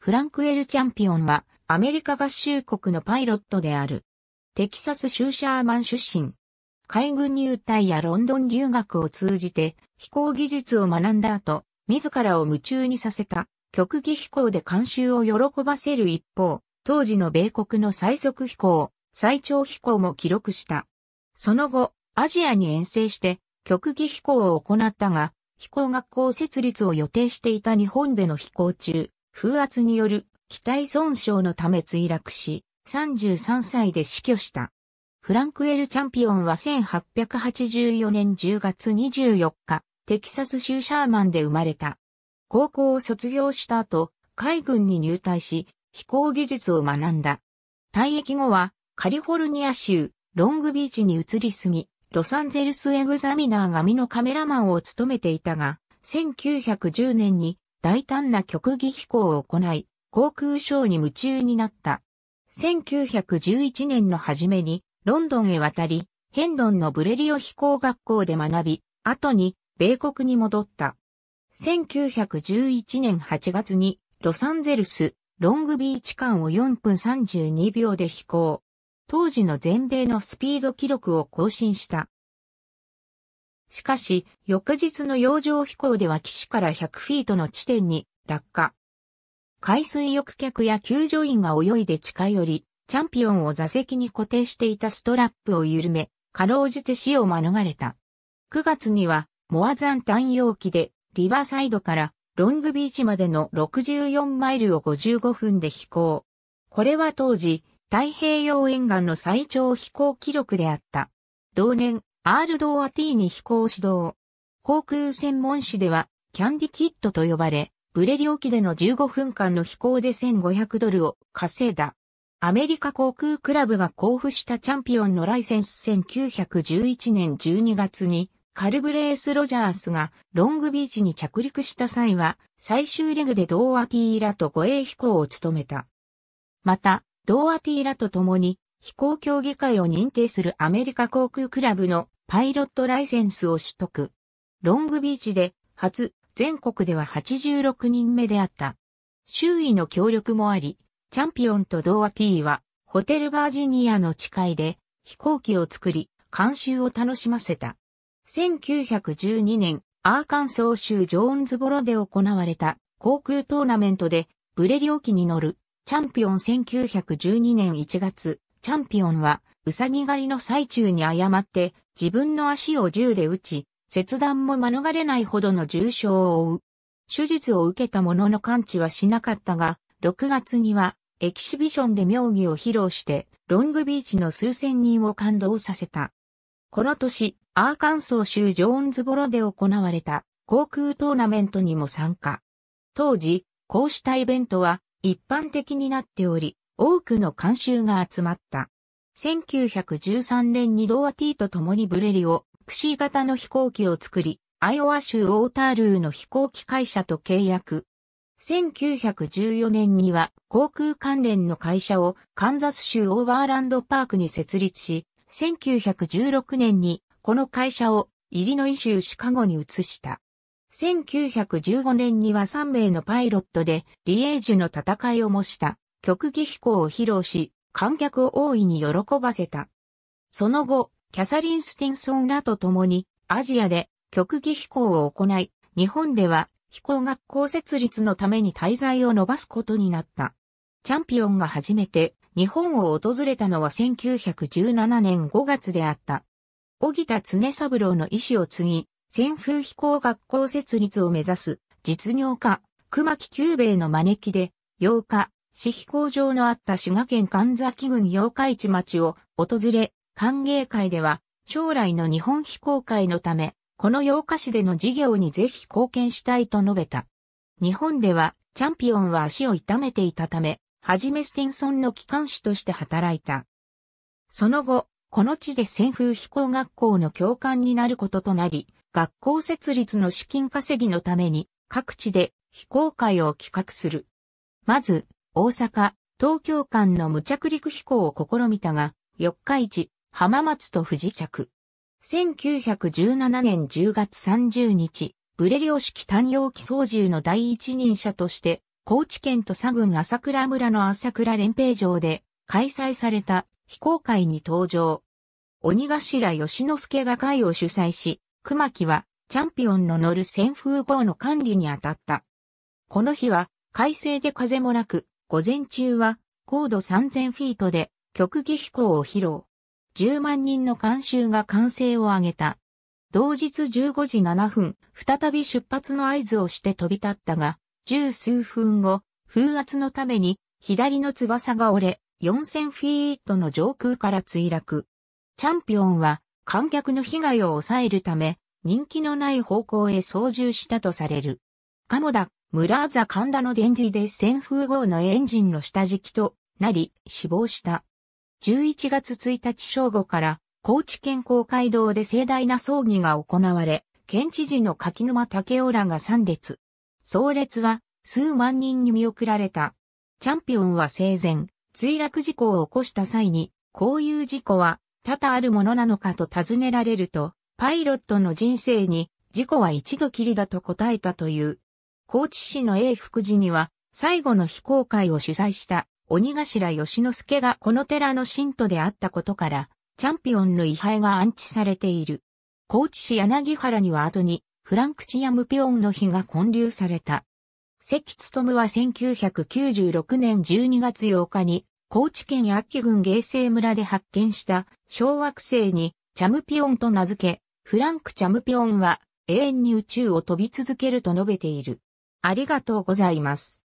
フランク・エル・チャンピオンは、アメリカ合衆国のパイロットである。テキサス州シャーマン出身。海軍入隊やロンドン留学を通じて飛行技術を学んだ後、自らを夢中にさせた極技飛行で監修を喜ばせる一方、当時の米国の最速飛行、最長飛行も記録した。その後、アジアに遠征して極技飛行を行ったが、飛行学校設立を予定していた日本での飛行中、風圧による機体損傷のため墜落し、33歳で死去した。フランク・エル・チャンピオンは1884年10月24日、テキサス州シャーマンで生まれた。高校を卒業した後、海軍に入隊し、飛行技術を学んだ。退役後は、カリフォルニア州、ロングビーチに移り住み、ロサンゼルスエグザミナー身のカメラマンを務めていたが、1910年に大胆な極技飛行を行い、航空ショーに夢中になった。1911年の初めにロンドンへ渡り、ヘンドンのブレリオ飛行学校で学び、後に米国に戻った。1911年8月にロサンゼルス、ロングビーチ間を4分32秒で飛行。当時の全米のスピード記録を更新した。しかし、翌日の洋上飛行では岸から100フィートの地点に落下。海水浴客や救助員が泳いで近寄り、チャンピオンを座席に固定していたストラップを緩め、かろうじて死を免れた。9月には、モアザン単容機で、リバーサイドからロングビーチまでの64マイルを55分で飛行。これは当時、太平洋沿岸の最長飛行記録であった。同年、アールド・アティー飛行指導。航空専門誌では、キャンディキットと呼ばれ、ブレリ沖での15分間の飛行で1500ドルを稼いだ。アメリカ航空クラブが交付したチャンピオンのライセンス1911年12月に、カルブレース・ロジャースがロングビーチに着陸した際は、最終レグでドーアティーラと護衛飛行を務めた。また、ドーアティーラと共に飛行競技会を認定するアメリカ航空クラブのパイロットライセンスを取得。ロングビーチで初、全国では86人目であった。周囲の協力もあり、チャンピオンとドアーは、ホテルバージニアの誓いで、飛行機を作り、監修を楽しませた。1912年、アーカンソー州ジョーンズボロで行われた航空トーナメントで、ブレオ機に乗る、チャンピオン1912年1月、チャンピオンは、うさぎ狩りの最中に誤って、自分の足を銃で撃ち、切断も免れないほどの重傷を負う。手術を受けた者の感完治はしなかったが、6月にはエキシビションで妙技を披露して、ロングビーチの数千人を感動させた。この年、アーカンソー州ジョーンズボロで行われた航空トーナメントにも参加。当時、こうしたイベントは一般的になっており、多くの監修が集まった。1913年にドアティと共にブレリオ、クシー型の飛行機を作り、アイオワ州オータールーの飛行機会社と契約。1914年には航空関連の会社をカンザス州オーバーランドパークに設立し、1916年にこの会社をイリノイ州シカゴに移した。1915年には3名のパイロットでリエージュの戦いを模した極技飛行を披露し、観客を大いに喜ばせた。その後、キャサリン・スティンソンらと共にアジアで極技飛行を行い、日本では飛行学校設立のために滞在を伸ばすことになった。チャンピオンが初めて日本を訪れたのは1917年5月であった。小木田常三郎の意思を継ぎ、旋風飛行学校設立を目指す実業家、熊木久兵衛の招きで、8日、市飛行場のあった滋賀県神崎郡八日市町を訪れ、歓迎会では、将来の日本飛行会のため、この八日市での事業にぜひ貢献したいと述べた。日本では、チャンピオンは足を痛めていたため、はじめスティンソンの機関士として働いた。その後、この地で旋風飛行学校の教官になることとなり、学校設立の資金稼ぎのために、各地で飛行会を企画する。まず、大阪、東京間の無着陸飛行を試みたが、四日市、浜松と不時着。1917年10月30日、ブレリオ式単容機操縦の第一人者として、高知県と佐郡朝倉村の朝倉連平城で開催された非公開に登場。鬼頭吉之助が会を主催し、熊木はチャンピオンの乗る旋風号の管理に当たった。この日は快晴で風もなく、午前中は高度3000フィートで極技飛行を披露。10万人の観衆が歓声を上げた。同日15時7分、再び出発の合図をして飛び立ったが、十数分後、風圧のために左の翼が折れ、4000フィートの上空から墜落。チャンピオンは観客の被害を抑えるため、人気のない方向へ操縦したとされる。カモダムラーザ神田の電磁で旋風号のエンジンの下敷きとなり死亡した。11月1日正午から高知県公会堂で盛大な葬儀が行われ、県知事の柿沼武雄らが参列。葬列は数万人に見送られた。チャンピオンは生前、墜落事故を起こした際に、こういう事故は多々あるものなのかと尋ねられると、パイロットの人生に事故は一度きりだと答えたという。高知市の永福寺には、最後の非公開を主催した鬼頭吉之助がこの寺の信徒であったことから、チャンピオンの位牌が安置されている。高知市柳原には後に、フランクチアムピオンの碑が建立された。関勤は1996年12月8日に、高知県秋郡芸生村で発見した小惑星にチャムピオンと名付け、フランク・チャムピオンは永遠に宇宙を飛び続けると述べている。ありがとうございます。